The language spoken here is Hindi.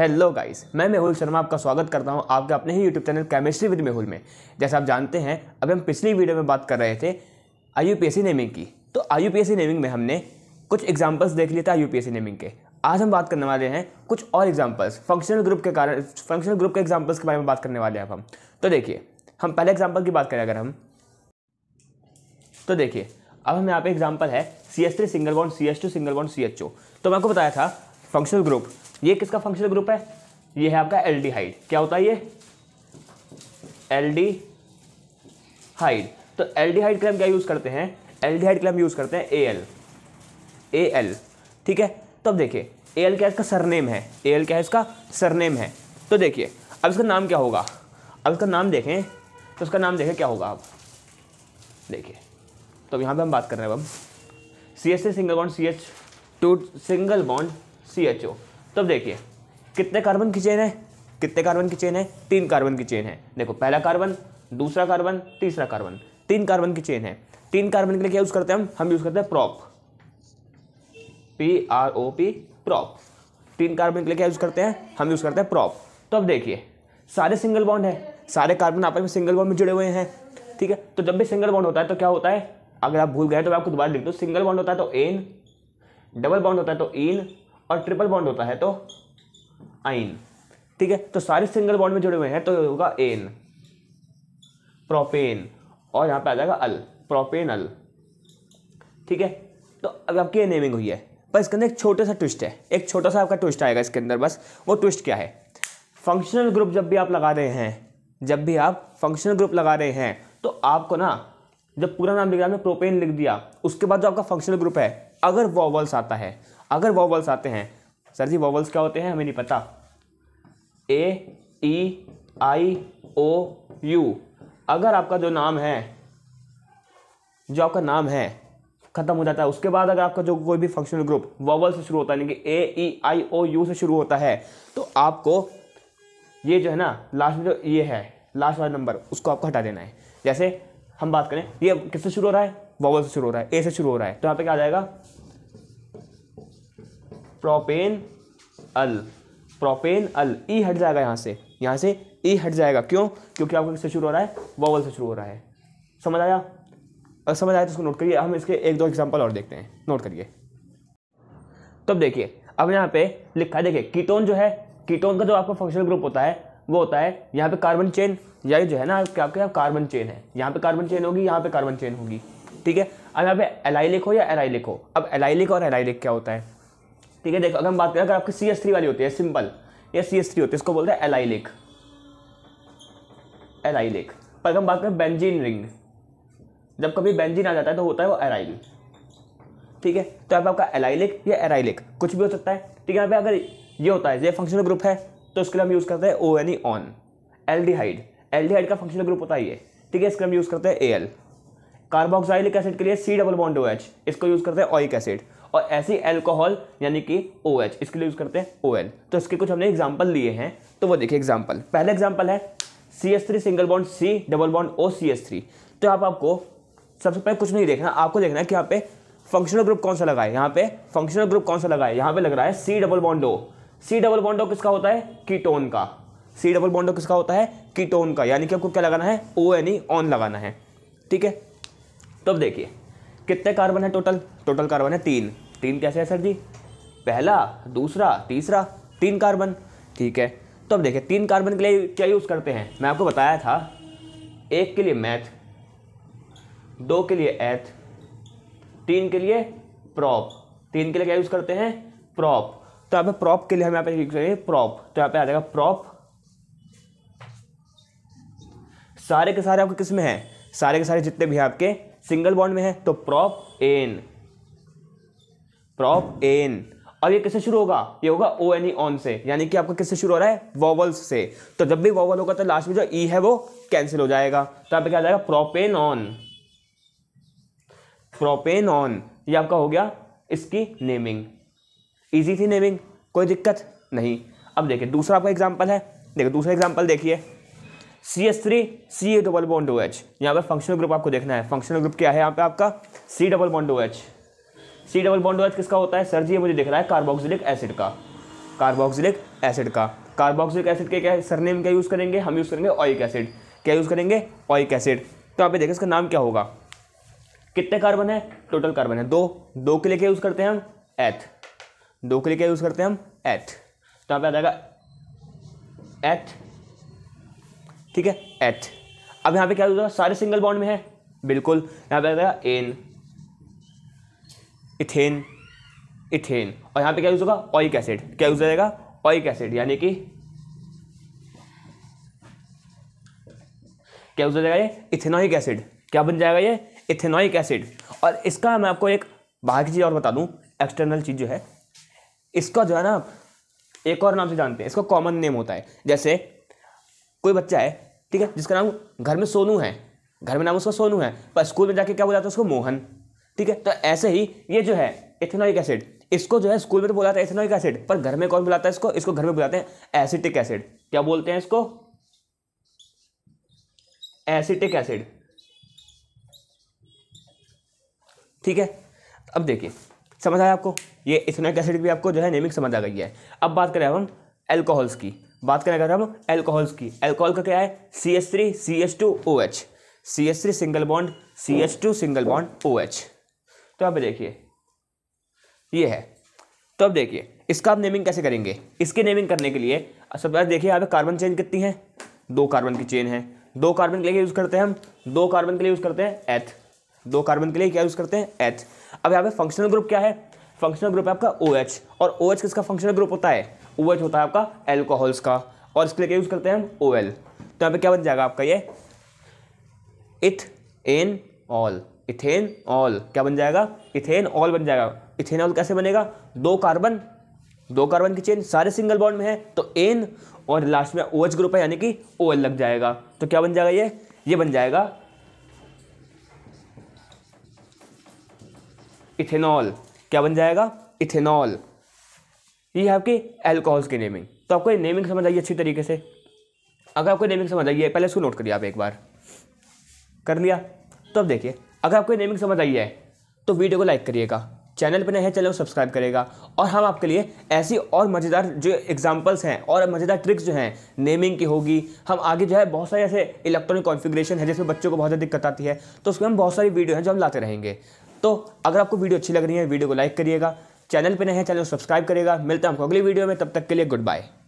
हेलो गाइस मैं मेहुल शर्मा आपका स्वागत करता हूं आपके अपने ही YouTube channel chemistry with Mehul में जैसे आप जानते हैं अभी हम पिछली वीडियो में बात कर रहे थे आई नेमिंग की तो आई नेमिंग में हमने कुछ एग्जाम्पल्स देख लिए थे आई नेमिंग के आज हम बात करने वाले हैं कुछ और एग्जाम्पल्स फंक्शनल ग्रुप के कारण फंक्शनल ग्रुप के एग्जाम्पल्स के बारे में बात करने वाले हैं अब हम तो देखिए हम पहले एग्जाम्पल की बात करें अगर हम तो देखिए अब हम यहाँ पे एग्जाम्पल है C S three single bond C S two single bond C H O तो मैं आपको बताया था फंक्शनल ग्रुप ये किसका फंक्शनल ग्रुप है ये है आपका एल्डिहाइड क्या होता है ये एल्डिहाइड तो एल्डिहाइड के हम क्या यूज़ करते हैं एल के हम यूज़ करते हैं ए एल ए एल ठीक है तो अब देखिए ए एल क्या इसका सरनेम है ए एल क्या है इसका सरनेम है तो देखिए अब इसका नाम क्या होगा अब इसका नाम देखें तो इसका नाम देखें क्या होगा आप देखिए तो अब यहाँ पर हम बात कर रहे हैं अब C S A single bond C H two single bond C H O तब देखिए कितने कार्बन की चेन है कितने कार्बन की चेन है तीन कार्बन की चेन है देखो पहला कार्बन दूसरा कार्बन तीसरा कार्बन तीन कार्बन की चेन है तीन कार्बन के लिए क्या यूज़ करते हैं हम हम यूज़ करते हैं prop P R O P prop तीन कार्बन के लिए क्या यूज़ करते हैं हम यूज़ करते हैं प्रॉप तो अब देखिए सारे सिंगल बॉन्ड है सारे कार्बन आपस में सिंगल बॉन्ड में जुड़े हुए हैं ठीक है तो जब भी सिंगल बॉन्ड होता है तो क्या होता है अगर आप भूल गए तो मैं आपको दोबारा लिख दो सिंगल बॉन्ड होता है तो एन डबल बॉन्ड होता है तो इन और ट्रिपल बॉन्ड होता है तो आइन ठीक है तो सारे सिंगल बॉन्ड में जुड़े हुए हैं तो होगा एन प्रोपेन और यहाँ पे आ जाएगा अल प्रोपेन अल ठीक है तो अब आपकी नेमिंग हुई है पर इसके अंदर एक छोटा सा ट्विस्ट है एक छोटा सा आपका ट्विस्ट आएगा इसके अंदर बस वो ट्विस्ट क्या है फंक्शनल ग्रुप जब भी आप लगा रहे हैं जब भी आप फंक्शनल ग्रुप लगा रहे हैं तो आपको ना जब पूरा नाम लिख रहा है प्रोपेन लिख दिया उसके बाद जो आपका फंक्शनल ग्रुप है अगर वॉवल्स आता है अगर वॉवल्स आते हैं सर जी वॉवल्स क्या होते हैं हमें नहीं पता ए ई आई ओ यू अगर आपका जो नाम है जो आपका नाम है ख़त्म हो जाता है उसके बाद अगर आपका जो कोई भी फंक्शनल ग्रुप वॉवल से शुरू होता है यानी कि ए ई आई ओ यू से शुरू होता है तो आपको ये जो है ना लास्ट में जो ये है लास्ट वाला नंबर उसको आपको हटा देना है जैसे हम बात करें ये किससे शुरू हो रहा है वॉवल से शुरू हो रहा है ए से शुरू हो रहा है तो यहाँ पे क्या आ जाएगा propanal propanal E e हट जाएगा यहाँ से यहाँ से ई e हट जाएगा क्यों क्योंकि आपको किससे शुरू हो रहा है वॉवल से शुरू हो रहा है समझ आया अगर समझ आया तो उसको नोट करिए हम इसके एक दो एग्जाम्पल और देखते हैं नोट करिए तब तो देखिए अब यहाँ पे लिखा है देखिए कीटोन जो है कीटोन का जो आपका फंक्शनल ग्रुप होता है वो होता है यहाँ पे कार्बन चेन या जो है ना आपके आपके कार्बन चेन है यहाँ पे कार्बन चेन होगी यहाँ पे कार्बन चेन होगी ठीक है अब यहाँ पे एलाइलिक हो या एलाइलिक हो अब एलाइलिक और एलाइलिक क्या होता है ठीक है देखो अगर हम बात करें अगर आपकी सी एस थ्री वाली होती है सिंपल या सी एस थ्री होती है इसको बोलते हैं एलाइलिक एलाइलिक पर अगर हम बात करें बेंजीन रिंग जब कभी बेंजीन आ जाता है तो होता है वो एराइल ठीक है तो यहाँ पर आपका एलाइलिक या एराइलिक कुछ भी हो सकता है ठीक है यहाँ पे अगर ये होता है ये फंक्शनल ग्रुप है तो इसके लिए हम यूज़ करते हैं ओ एन ई ऑन डी हाइड का फंक्शनल ग्रुप होता है ये ठीक है इसके हम यूज़ करते हैं ए एल कार्बोक्साइलिक एसिड के लिए C double bond O H इसको यूज़ करते हैं ऑइक एसिड और ऐसी एल्कोहल यानी कि ओ OH, इसके लिए यूज़ करते हैं ओ तो इसके कुछ हमने एग्जाम्पल लिए हैं तो वो देखिए एग्जाम्पल पहला एग्जाम्पल है C S three single bond C double bond O C S three तो आप आपको सबसे पहले कुछ नहीं देखना आपको देखना है कि यहाँ पे फंक्शनल ग्रुप कौन सा लगा है यहाँ पे फंक्शनल ग्रुप कौन सा लगा है यहाँ पे लग रहा है C double bond O C double bond O किसका होता है कीटोन का सी डबल बॉन्ड किसका होता है कीटोन का यानी कि आपको क्या लगाना है ओ यानी ऑन लगाना है ठीक है तो अब देखिए कितने कार्बन है टोटल टोटल कार्बन है तीन तीन कैसे है सर जी पहला दूसरा तीसरा तीन कार्बन ठीक है तो अब देखिए तीन कार्बन के लिए क्या यूज़ करते हैं मैं आपको बताया था एक के लिए मैथ दो के लिए एथ तीन के लिए प्रॉप तीन के लिए क्या यूज़ करते हैं प्रॉप तो यहाँ पे प्रॉप के लिए हम यहाँ पे यूज करेंगे प्रॉप तो यहाँ पे आ जाएगा प्रॉप सारे के सारे आपके किस में हैं सारे के सारे जितने भी हैं आपके सिंगल बॉन्ड में है तो प्रॉप एन प्रॉप एन और ये किससे शुरू होगा ये होगा ओ एन ई ऑन से यानी कि आपका किससे शुरू हो रहा है वॉवल्स से तो जब भी वॉवल होगा तो लास्ट में जो ई e है वो कैंसिल हो जाएगा तो आप क्या आ जाएगा प्रोपेन ऑन प्रोपेन ऑन ये आपका हो गया इसकी नेमिंग इजी थी नेमिंग कोई दिक्कत नहीं अब देखिए दूसरा आपका एग्जाम्पल है देखिए दूसरा एग्जाम्पल देखिए C S three C A double bond O H यहाँ पर फंक्शनल ग्रुप आपको देखना है फंक्शनल ग्रुप क्या है यहाँ पे आपका C double bond O H C double bond O H किसका होता है सर जी ये मुझे दिख रहा है कार्बोक्सिलिक एसिड का कार्बोक्सिलिक एसिड का कार्बोक्सिलिक एसिड के क्या सरनेम क्या यूज़ करेंगे हम यूज़ करेंगे ऑइक एसिड क्या यूज़ करेंगे ऑइक एसिड तो आप देखें इसका नाम क्या होगा कितने कार्बन है टोटल कार्बन है दो दो के लिए क्या यूज़ करते हैं हम एथ दो के लिए क्या यूज़ करते हैं हम एथ तो यहाँ पे आ जाएगा एथ ठीक है एट अब यहाँ पे क्या होगा सारे सिंगल बॉन्ड में है बिल्कुल यहाँ पे आ एन इथेन इथेन और यहाँ पे क्या यूज़ होगा ऑइक एसिड क्या यूज़ जाएगा ऑइक एसिड यानी कि क्या यूज़ हो जाएगा ये इथेनॉइक एसिड क्या बन जाएगा ये इथेनॉइक एसिड और इसका मैं आपको एक बाहर की चीज़ और बता दूँ एक्सटर्नल चीज़ जो है इसका जो है ना एक और नाम से जानते हैं इसका कॉमन नेम होता है जैसे कोई बच्चा है ठीक है जिसका नाम घर में सोनू है घर में नाम उसका सोनू है पर स्कूल में जाके क्या बोला था उसको मोहन ठीक है तो ऐसे ही ये जो है इथेनोइक एसिड इसको जो है स्कूल में तो बुलाता है इथेनोइक एसिड पर घर में कौन बुलाता है इसको इसको घर में बुलाते हैं एसिटिक एसिड क्या बोलते हैं इसको एसिटिक एसिड ठीक है अब देखिए समझ आया आपको ये इथेनोइक एसिड भी आपको जो है नेमिक समझ आ गई है अब बात करें हम एल्कोहल्स की बात करें अगर हम एल्कोहल्स की एल्कोहल का क्या है C S three C S two O H C S three single bond C S two single bond O H तो अब देखिए ये है तो अब देखिए इसका आप नेमिंग कैसे करेंगे इसकी नेमिंग करने के लिए सब अच्छा, देखिए यहाँ पे कार्बन चेन कितनी है दो कार्बन की चेन है दो कार्बन के लिए यूज़ करते हैं हम दो कार्बन के लिए यूज़ करते हैं एथ दो कार्बन के लिए क्या यूज़ करते हैं एथ अब यहाँ पे फंक्शनल ग्रुप क्या है फंक्शनल ग्रुप है आपका ओ OH, और ओ OH किसका फंक्शनल ग्रुप होता है ओ OH होता है आपका एल्कोहल्स का और इसके लिए यूज़ करते हैं हम ओ एल तो यहाँ पे क्या बन जाएगा आपका ये इथ एन ऑल इथेन ऑल क्या बन जाएगा इथेन ऑल बन जाएगा इथेनॉल कैसे बनेगा दो कार्बन दो कार्बन की चेन सारे सिंगल बॉन्ड में है तो एन और लास्ट में ओएच ग्रुप है यानी कि ओ लग जाएगा तो क्या बन जाएगा ये ये बन जाएगा इथेनॉल क्या बन जाएगा इथेनॉल ये है आपकी एल्कोहल्स की नेमिंग तो आपको ये नेमिंग समझ आई अच्छी तरीके से अगर आपको नेमिंग समझ आई है पहले इसको नोट करिए आप एक बार कर लिया तो अब देखिए अगर आपको नेमिंग समझ आई है तो वीडियो को लाइक करिएगा चैनल पर नए हैं चैनल को सब्सक्राइब करेगा और हम आपके लिए ऐसी और मज़ेदार जो एग्जाम्पल्स हैं और मज़ेदार ट्रिक्स जो हैं नेमिंग की होगी हम आगे जो है बहुत सारे ऐसे इलेक्ट्रॉनिक कॉन्फ़िगरेशन है जिसमें बच्चों को बहुत ज़्यादा दिक्कत आती है तो उसमें हम बहुत सारी वीडियो हैं जो हम लाते रहेंगे तो अगर आपको वीडियो अच्छी लग रही है वीडियो को लाइक करिएगा चैनल पर नए हैं चैनल सब्सक्राइब करेगा मिलता है हमको अगली वीडियो में तब तक के लिए गुड बाय